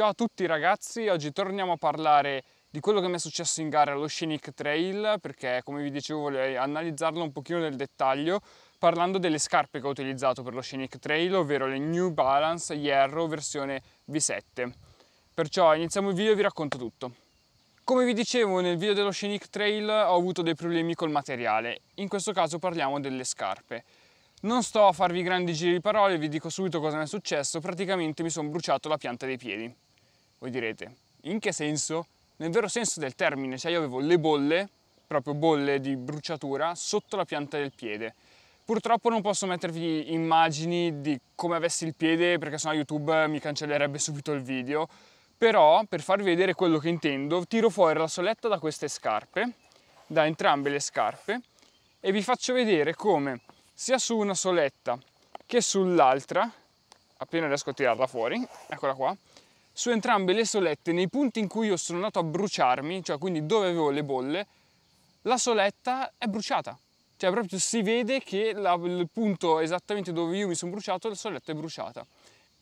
Ciao a tutti ragazzi, oggi torniamo a parlare di quello che mi è successo in gara allo Scenic Trail perché come vi dicevo volevo analizzarlo un pochino nel dettaglio parlando delle scarpe che ho utilizzato per lo Scenic Trail ovvero le New Balance Hierro versione V7 perciò iniziamo il video e vi racconto tutto come vi dicevo nel video dello Scenic Trail ho avuto dei problemi col materiale in questo caso parliamo delle scarpe non sto a farvi grandi giri di parole, vi dico subito cosa mi è successo, praticamente mi sono bruciato la pianta dei piedi. Voi direte, in che senso? Nel vero senso del termine, cioè io avevo le bolle, proprio bolle di bruciatura, sotto la pianta del piede. Purtroppo non posso mettervi immagini di come avessi il piede perché sennò YouTube mi cancellerebbe subito il video, però per farvi vedere quello che intendo tiro fuori la soletta da queste scarpe, da entrambe le scarpe, e vi faccio vedere come sia su una soletta che sull'altra, appena riesco a tirarla fuori, eccola qua, su entrambe le solette, nei punti in cui io sono andato a bruciarmi, cioè quindi dove avevo le bolle, la soletta è bruciata. Cioè proprio si vede che la, il punto esattamente dove io mi sono bruciato, la soletta è bruciata.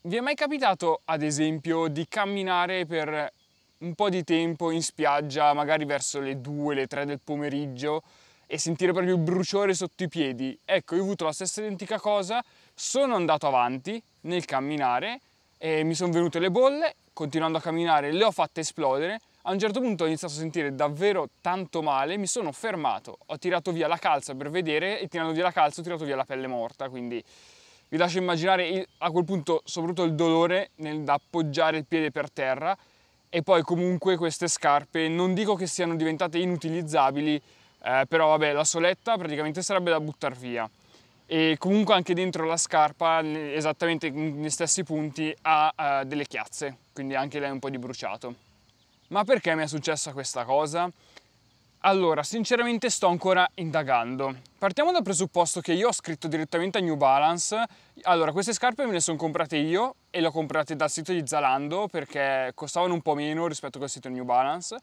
Vi è mai capitato, ad esempio, di camminare per un po' di tempo in spiaggia, magari verso le 2, le 3 del pomeriggio, e sentire proprio il bruciore sotto i piedi? Ecco, io ho avuto la stessa identica cosa, sono andato avanti nel camminare e mi sono venute le bolle, continuando a camminare le ho fatte esplodere, a un certo punto ho iniziato a sentire davvero tanto male, mi sono fermato, ho tirato via la calza per vedere e tirando via la calza ho tirato via la pelle morta, quindi vi lascio immaginare a quel punto soprattutto il dolore nel da appoggiare il piede per terra e poi comunque queste scarpe non dico che siano diventate inutilizzabili, eh, però vabbè la soletta praticamente sarebbe da buttare via e comunque anche dentro la scarpa, esattamente negli stessi punti, ha eh, delle chiazze, quindi anche lei un po' di bruciato. Ma perché mi è successa questa cosa? Allora, sinceramente sto ancora indagando. Partiamo dal presupposto che io ho scritto direttamente a New Balance. Allora, queste scarpe me le sono comprate io e le ho comprate dal sito di Zalando perché costavano un po' meno rispetto al sito New Balance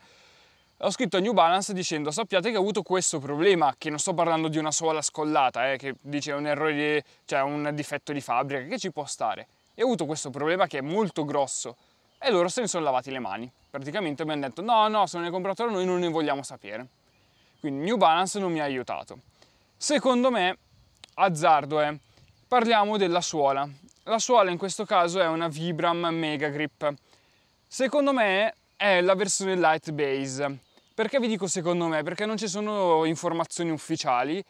ho scritto a New Balance dicendo sappiate che ho avuto questo problema, che non sto parlando di una sola scollata, eh, che dice un errore, di, cioè un difetto di fabbrica, che ci può stare. E ho avuto questo problema che è molto grosso e loro se ne sono lavati le mani. Praticamente mi hanno detto no, no, se non hai comprato noi non ne vogliamo sapere. Quindi New Balance non mi ha aiutato. Secondo me, azzardo è, eh, parliamo della suola. La suola in questo caso è una Vibram Mega Grip. Secondo me è la versione light base perché vi dico secondo me? Perché non ci sono informazioni ufficiali,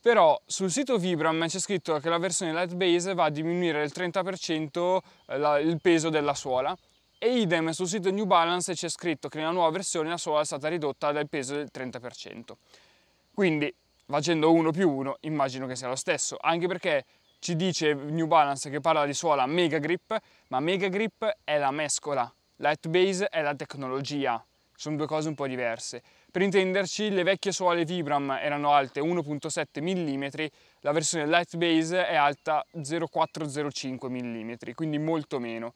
però sul sito Vibram c'è scritto che la versione light base va a diminuire del 30% eh, il peso della suola e idem sul sito New Balance c'è scritto che nella nuova versione la suola è stata ridotta del peso del 30%. Quindi facendo uno più uno immagino che sia lo stesso, anche perché ci dice New Balance che parla di suola Mega Grip, ma Mega Grip è la mescola, Light Base è la tecnologia, sono due cose un po' diverse. Per intenderci, le vecchie suole Vibram erano alte 1.7 mm, la versione Light Base è alta 0,405 mm, quindi molto meno.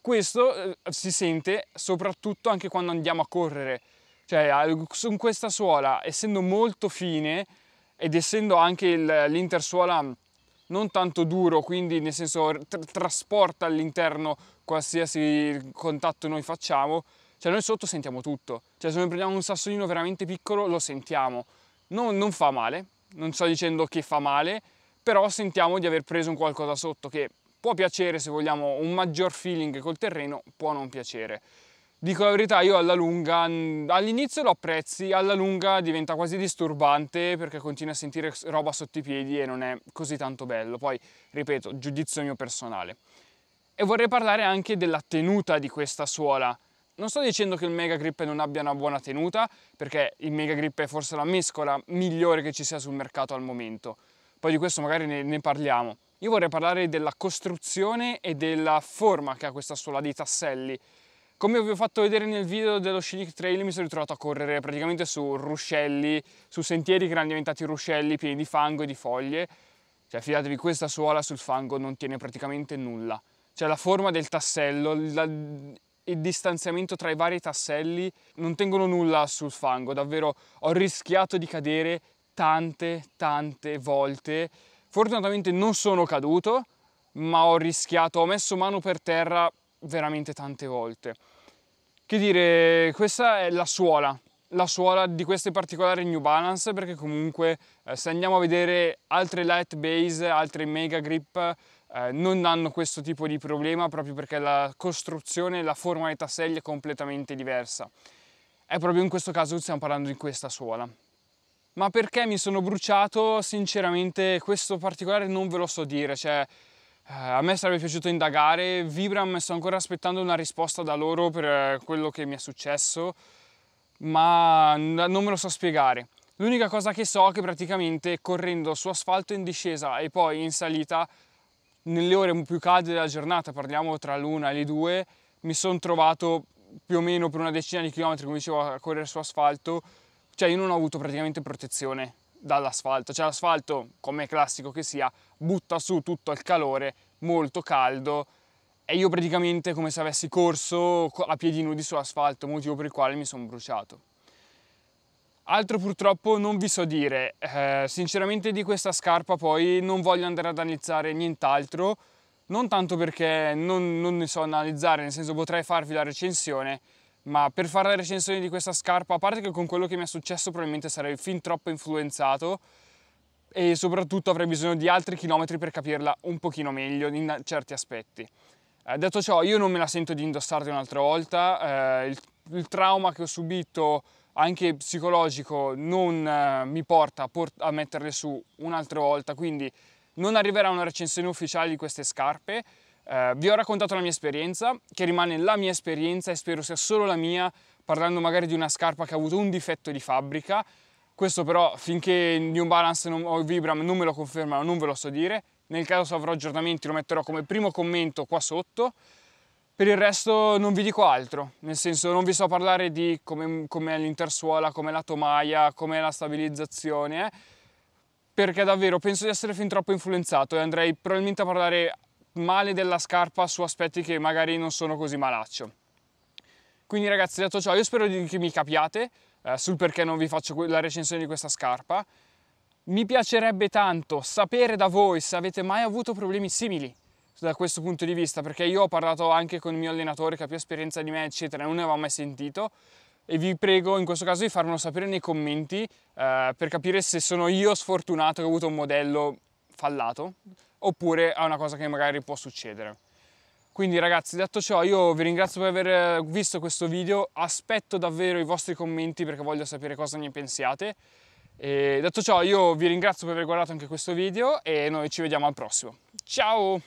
Questo eh, si sente soprattutto anche quando andiamo a correre, cioè con questa suola, essendo molto fine ed essendo anche l'intersuola mm, non tanto duro, quindi nel senso tr trasporta all'interno qualsiasi contatto noi facciamo, cioè noi sotto sentiamo tutto, cioè se noi prendiamo un sassolino veramente piccolo lo sentiamo. No, non fa male, non sto dicendo che fa male, però sentiamo di aver preso un qualcosa sotto che può piacere se vogliamo un maggior feeling col terreno, può non piacere. Dico la verità, io alla lunga, all'inizio lo apprezzi, alla lunga diventa quasi disturbante perché continui a sentire roba sotto i piedi e non è così tanto bello. Poi, ripeto, giudizio mio personale. E vorrei parlare anche della tenuta di questa suola, non sto dicendo che il Mega Grip non abbia una buona tenuta, perché il Mega Grip è forse la mescola migliore che ci sia sul mercato al momento. Poi di questo magari ne, ne parliamo. Io vorrei parlare della costruzione e della forma che ha questa suola dei tasselli. Come vi ho fatto vedere nel video dello Scenic Trail mi sono ritrovato a correre praticamente su ruscelli, su sentieri che erano diventati ruscelli pieni di fango e di foglie. Cioè fidatevi, questa suola sul fango non tiene praticamente nulla. Cioè la forma del tassello, la, il distanziamento tra i vari tasselli non tengono nulla sul fango, davvero ho rischiato di cadere tante, tante volte. Fortunatamente non sono caduto, ma ho rischiato, ho messo mano per terra veramente tante volte. Che dire, questa è la suola, la suola di queste particolari New Balance perché comunque eh, se andiamo a vedere altre light base, altre mega grip, eh, non hanno questo tipo di problema proprio perché la costruzione e la forma dei tasselli è completamente diversa. È proprio in questo caso che stiamo parlando di questa suola. Ma perché mi sono bruciato? Sinceramente questo particolare non ve lo so dire, cioè eh, a me sarebbe piaciuto indagare, Vibram sto ancora aspettando una risposta da loro per quello che mi è successo, ma non me lo so spiegare. L'unica cosa che so è che praticamente correndo su asfalto in discesa e poi in salita nelle ore più calde della giornata, parliamo tra l'una e le due, mi sono trovato più o meno per una decina di chilometri, come dicevo, a correre su asfalto, cioè io non ho avuto praticamente protezione dall'asfalto, cioè l'asfalto, come è classico che sia, butta su tutto il calore, molto caldo, e io praticamente come se avessi corso a piedi nudi su asfalto, motivo per il quale mi sono bruciato. Altro purtroppo non vi so dire, eh, sinceramente di questa scarpa poi non voglio andare ad analizzare nient'altro, non tanto perché non, non, ne so analizzare, nel senso potrei farvi la recensione, ma per fare la recensione di questa scarpa, a parte che con quello che mi è successo probabilmente sarei fin troppo influenzato e soprattutto avrei bisogno di altri chilometri per capirla un pochino meglio in certi aspetti. Eh, detto ciò, io non me la sento di indossarla un'altra volta, eh, il, il trauma che ho subito anche psicologico non eh, mi porta a, metterle su un'altra volta, quindi non arriverà una recensione ufficiale di queste scarpe. Eh, vi ho raccontato la mia esperienza, che rimane la mia esperienza e spero sia solo la mia, parlando magari di una scarpa che ha avuto un difetto di fabbrica. Questo però finché New Balance non, o Vibram non me lo confermano non ve lo so dire. Nel caso avrò aggiornamenti lo metterò come primo commento qua sotto. Per il resto non vi dico altro, nel senso non vi so parlare di come, come l'intersuola, come la tomaia, come la stabilizzazione, eh. perché davvero penso di essere fin troppo influenzato e andrei probabilmente a parlare male della scarpa su aspetti che magari non sono così malaccio. Quindi ragazzi, detto ciò, io spero che mi capiate eh, sul perché non vi faccio la recensione di questa scarpa. Mi piacerebbe tanto sapere da voi se avete mai avuto problemi simili da questo punto di vista, perché io ho parlato anche con il mio allenatore che ha più esperienza di me, eccetera, e non ne avevo mai sentito. E vi prego in questo caso di farmelo sapere nei commenti eh, per capire se sono io sfortunato che ho avuto un modello fallato oppure è una cosa che magari può succedere. Quindi ragazzi, detto ciò, io vi ringrazio per aver visto questo video, aspetto davvero i vostri commenti perché voglio sapere cosa ne pensiate. E detto ciò, io vi ringrazio per aver guardato anche questo video e noi ci vediamo al prossimo. Ciao!